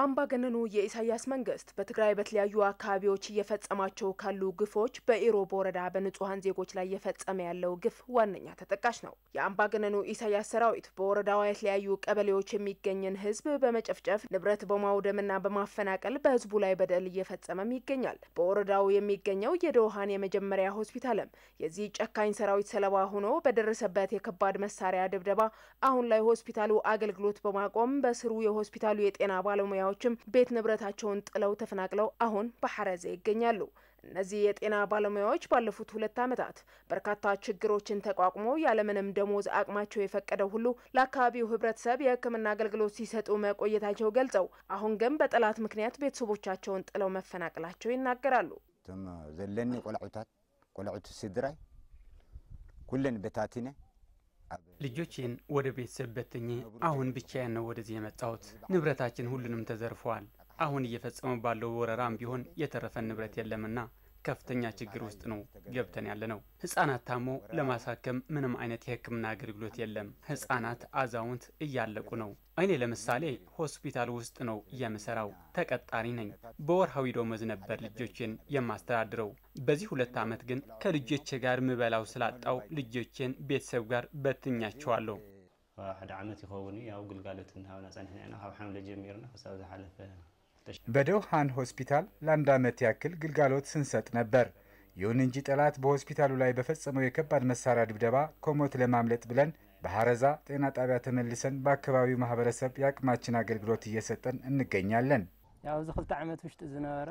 አምባገነኑ የኢሳያስ መንግስት በትግራይ በተለያዩ አካባቢዎች እየፈጸማቸው ካሉ ግፎች በኢሮብ ወረዳ በንጹሐን ዜጎች ላይ እየፈጸመ ያለው ግፍ ዋነኛ ተጠቃሽ ነው። የአምባገነኑ ኢሳያስ ሰራዊት በወረዳዋ የተለያዩ ቀበሌዎች የሚገኝን ህዝብ በመጨፍጨፍ ንብረት በማውደምና በማፈናቀል በህዝቡ ላይ በደል እየፈጸመም ይገኛል። በወረዳው የሚገኘው የደውሃን የመጀመሪያ ሆስፒታልም የዚህ ጨካኝ ሰራዊት ሰለባ ሆኖ በደረሰበት የከባድ መሳሪያ ድብደባ አሁን ላይ ሆስፒታሉ አገልግሎት በማቆም በስሩ የሆስፒታሉ የጤና ባለሙያ ባለሙያዎችም ቤት ንብረታቸውን ጥለው ተፈናቅለው አሁን በሐረዘ ይገኛሉ። እነዚህ የጤና ባለሙያዎች ባለፉት ሁለት ዓመታት በርካታ ችግሮችን ተቋቁሞ ያለምንም ደሞዝ አቅማቸው የፈቀደው ሁሉ ለአካባቢው ሕብረተሰብ የሕክምና አገልግሎት ሲሰጡ መቆየታቸው ገልጸው አሁን ግን በጠላት ምክንያት ቤተሰቦቻቸውን ጥለው መፈናቀላቸው ይናገራሉ። ዘለኒ ቆልዑታት ቆልዑት ስድራይ ኩለን በታቲነ ልጆቼን ወደ ቤተሰብ በትኜ አሁን ብቻዬን ነው ወደዚህ የመጣሁት። ንብረታችን ሁሉንም ተዘርፈዋል። አሁን እየፈጸመ ባለው ወረራም ቢሆን የተረፈን ንብረት የለምና ከፍተኛ ችግር ውስጥ ነው ገብተን ያለ ነው። ህጻናት ታሞ ለማሳከም ምንም አይነት የህክምና አገልግሎት የለም። ህጻናት፣ አዛውንት እያለቁ ነው። እኔ ለምሳሌ ሆስፒታል ውስጥ ነው የምሰራው። ተቀጣሪ ነኝ። በወርሃዊ ደመወዝ ነበር ልጆችን የማስተዳድረው። በዚህ ሁለት ዓመት ግን ከልጆቼ ጋር ምበላው ስላጣው ልጆቼን ቤተሰብ ጋር በትኛቸዋለሁ። ሓደ ዓመት ይኸውን ያው ግልጋሎት እናሃብና ፀኒሕና ኢና ካብ ሓምለ ጀሚርና ክሳብ ዝሓለፈ በደውሃን ሆስፒታል ለአንድ ዓመት ያክል ግልጋሎት ስንሰጥ ነበር። ይሁን እንጂ ጠላት በሆስፒታሉ ላይ በፈጸመው የከባድ መሳሪያ ድብደባ ከሞት ለማምለጥ ብለን በሐረዛ ጤና ጣቢያ ተመልሰን በአካባቢው ማህበረሰብ የአቅማችን አገልግሎት እየሰጠን እንገኛለን። ያው እዚ ክልተ ዓመት ውሽጢ ዝነበረ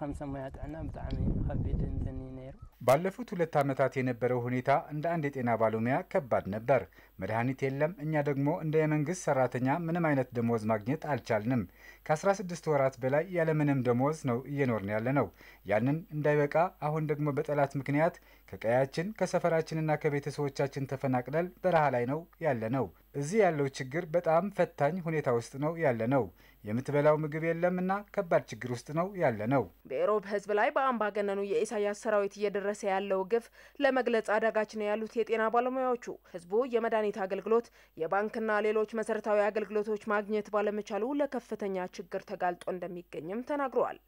ከምሰ ሙያ ጥዕና ብጣዕሚ ከቢድ እንትን ነይሩ። ባለፉት ሁለት ዓመታት የነበረው ሁኔታ እንደ አንድ የጤና ባለሙያ ከባድ ነበር። መድኃኒት የለም። እኛ ደግሞ እንደ የመንግስት ሰራተኛ ምንም አይነት ደሞዝ ማግኘት አልቻልንም። ከ16 ወራት በላይ ያለምንም ደሞዝ ነው እየኖርን ያለ ነው። ያንን እንዳይበቃ አሁን ደግሞ በጠላት ምክንያት ከቀያችን ከሰፈራችንና ከቤተሰቦቻችን ተፈናቅለን በረሃ ላይ ነው ያለ ነው። እዚህ ያለው ችግር በጣም ፈታኝ ሁኔታ ውስጥ ነው ያለ ነው። የምትበላው ምግብ የለምና ከባድ ችግር ውስጥ ነው ያለ ነው። በኢሮብ ህዝብ ላይ በአምባገነኑ የኢሳያስ ሰራዊት እየደረሰ ያለው ግፍ ለመግለጽ አዳጋች ነው ያሉት የጤና ባለሙያዎቹ ህዝቡ የመድ የመድኃኒት አገልግሎት፣ የባንክና ሌሎች መሰረታዊ አገልግሎቶች ማግኘት ባለመቻሉ ለከፍተኛ ችግር ተጋልጦ እንደሚገኝም ተናግረዋል።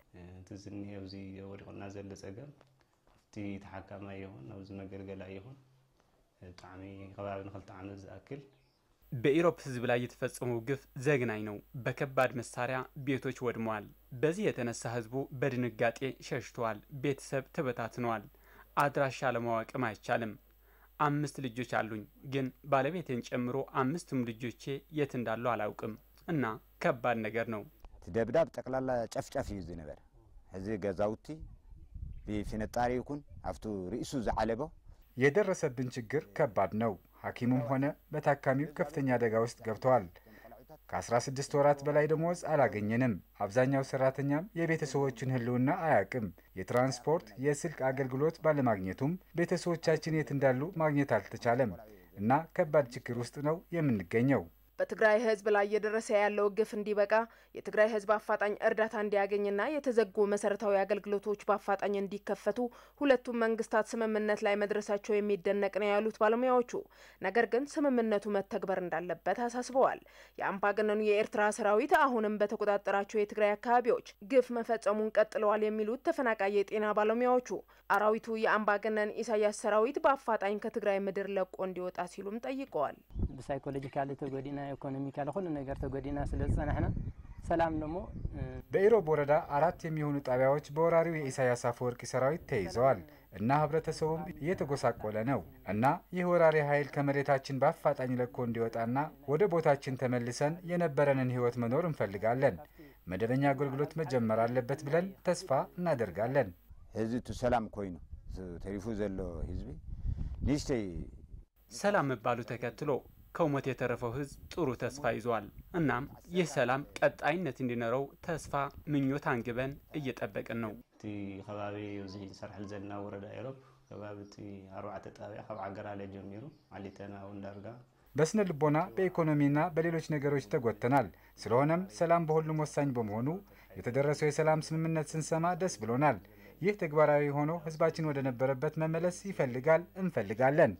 ትዝኒ ዝኒሄ ወዲቁና ዘሎ እቲ ተሓካማይ ኣብዚ መገልገላ ይሁን ብጣዕሚ ከባቢ ንክልተ ዓመት ዝኣክል በኢሮፕ ህዝብ ላይ የተፈጸመው ግፍ ዘግናኝ ነው። በከባድ መሳሪያ ቤቶች ወድመዋል። በዚህ የተነሳ ህዝቡ በድንጋጤ ሸሽተዋል። ቤተሰብ ተበታትነዋል። አድራሻ ለማወቅም አይቻልም። አምስት ልጆች አሉኝ፣ ግን ባለቤቴን ጨምሮ አምስቱም ልጆቼ የት እንዳሉ አላውቅም እና ከባድ ነገር ነው። ደብዳብ ጠቅላላ ጨፍጨፍ እዩ ዝነበረ እዚ ገዛውቲ ብፍንጣሪ ይኩን ኣብቱ ርእሱ ዝዓለቦ የደረሰብን ችግር ከባድ ነው። ሐኪሙም ሆነ በታካሚው ከፍተኛ አደጋ ውስጥ ገብተዋል። ከ16 ወራት በላይ ደሞዝ አላገኘንም። አብዛኛው ሰራተኛም የቤተሰቦችን ህልውና አያቅም። የትራንስፖርት የስልክ አገልግሎት ባለማግኘቱም ቤተሰቦቻችን የት እንዳሉ ማግኘት አልተቻለም እና ከባድ ችግር ውስጥ ነው የምንገኘው። በትግራይ ህዝብ ላይ እየደረሰ ያለው ግፍ እንዲበቃ የትግራይ ህዝብ አፋጣኝ እርዳታ እንዲያገኝና የተዘጉ መሰረታዊ አገልግሎቶች በአፋጣኝ እንዲከፈቱ ሁለቱም መንግስታት ስምምነት ላይ መድረሳቸው የሚደነቅ ነው ያሉት ባለሙያዎቹ፣ ነገር ግን ስምምነቱ መተግበር እንዳለበት አሳስበዋል። የአምባገነኑ የኤርትራ ሰራዊት አሁንም በተቆጣጠራቸው የትግራይ አካባቢዎች ግፍ መፈጸሙን ቀጥለዋል የሚሉት ተፈናቃይ የጤና ባለሙያዎቹ አራዊቱ የአምባገነን ኢሳያስ ሰራዊት በአፋጣኝ ከትግራይ ምድር ለቆ እንዲወጣ ሲሉም ጠይቀዋል። ብሳይኮሎጂካሊ ተጎዲና ኢኮኖሚካሊ ኩሉ ነገር ተጎዲና ስለ ዝፀናሕና ሰላም ደሞ በኢሮብ ወረዳ አራት የሚሆኑ ጣቢያዎች በወራሪው የኢሳያስ አፈወርቂ ሰራዊት ተይዘዋል እና ህብረተሰቡም እየተጎሳቆለ ነው እና ይህ ወራሪ ኃይል ከመሬታችን በአፋጣኝ ለቆ እንዲወጣና ወደ ቦታችን ተመልሰን የነበረንን ህይወት መኖር እንፈልጋለን። መደበኛ አገልግሎት መጀመር አለበት ብለን ተስፋ እናደርጋለን። ህዝቢ ቱ ሰላም ኮይኑ ተሪፉ ዘሎ ህዝቢ ንሽተይ ሰላም መባሉ ተከትሎ ከሞት የተረፈው ህዝብ ጥሩ ተስፋ ይዟል። እናም ይህ ሰላም ቀጣይነት እንዲኖረው ተስፋ ምኞት አንግበን እየጠበቅን ነው። እቲ ከባቢ ዚ ዝሰርሐል ዘለና ወረዳ ኤሮፕ ከባቢ እቲ ኣርባዕተ ጣብያ ካብ ዓገራለ ጀሚሩ ዓሊተና ውን ዳርጋ በስነ ልቦና በኢኮኖሚና በሌሎች ነገሮች ተጎድተናል። ስለሆነም ሰላም በሁሉም ወሳኝ በመሆኑ የተደረሰው የሰላም ስምምነት ስንሰማ ደስ ብሎናል። ይህ ተግባራዊ ሆኖ ህዝባችን ወደ ነበረበት መመለስ ይፈልጋል፣ እንፈልጋለን።